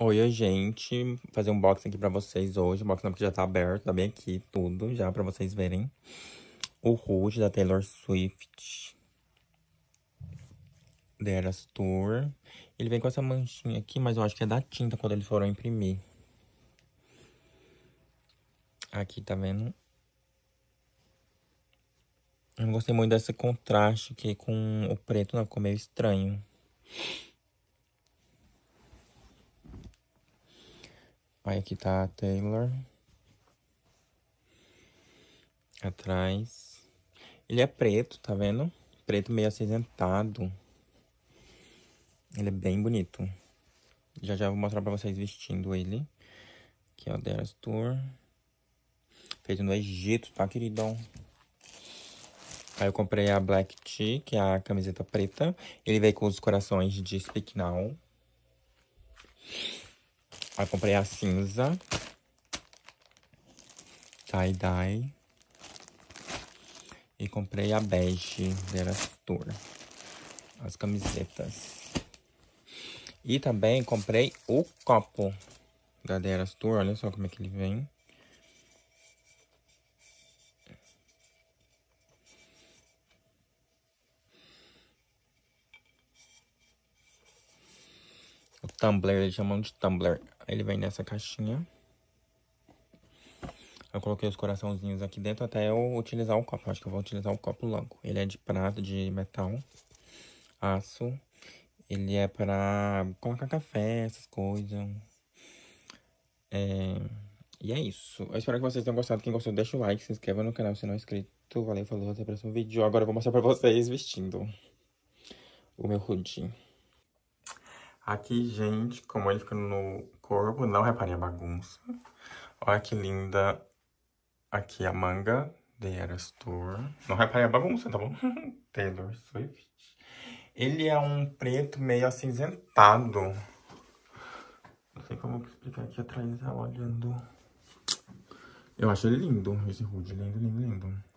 Oi, a gente. Fazer um box aqui pra vocês hoje. O box não, já tá aberto, tá bem aqui, tudo já pra vocês verem. O Rouge da Taylor Swift. The Eras Tour. Ele vem com essa manchinha aqui, mas eu acho que é da tinta quando eles foram imprimir. Aqui, tá vendo? Eu não gostei muito desse contraste aqui com o preto, não. Ficou meio estranho. Aí aqui tá a Taylor. Atrás. Ele é preto, tá vendo? Preto meio acinzentado. Ele é bem bonito. Já já vou mostrar pra vocês vestindo ele. Aqui, é o Deras Tour. Feito no Egito, tá, queridão? Aí eu comprei a Black Tea, que é a camiseta preta. Ele veio com os corações de Speak Now. Aí eu comprei a cinza. Tie-dye. E comprei a bege da Tour. As camisetas. E também comprei o copo da Deras Tour. Olha só como é que ele vem. Tumblr, eles chamam de Tumblr. Ele vem nessa caixinha. Eu coloquei os coraçãozinhos aqui dentro até eu utilizar o copo. acho que eu vou utilizar o copo logo. Ele é de prato, de metal, aço. Ele é pra colocar café, essas coisas. É... E é isso. Eu espero que vocês tenham gostado. Quem gostou, deixa o like, se inscreva no canal se não é inscrito. Valeu, falou, até o próximo vídeo. Agora eu vou mostrar pra vocês vestindo o meu hoodie. Aqui, gente, como ele fica no corpo, não reparei a bagunça. Olha que linda aqui a manga de Erastor. Não reparei a bagunça, tá bom? Taylor Swift. Ele é um preto meio acinzentado. Não sei como explicar aqui atrás, olhando. Eu acho ele lindo, esse rude, lindo, lindo, lindo.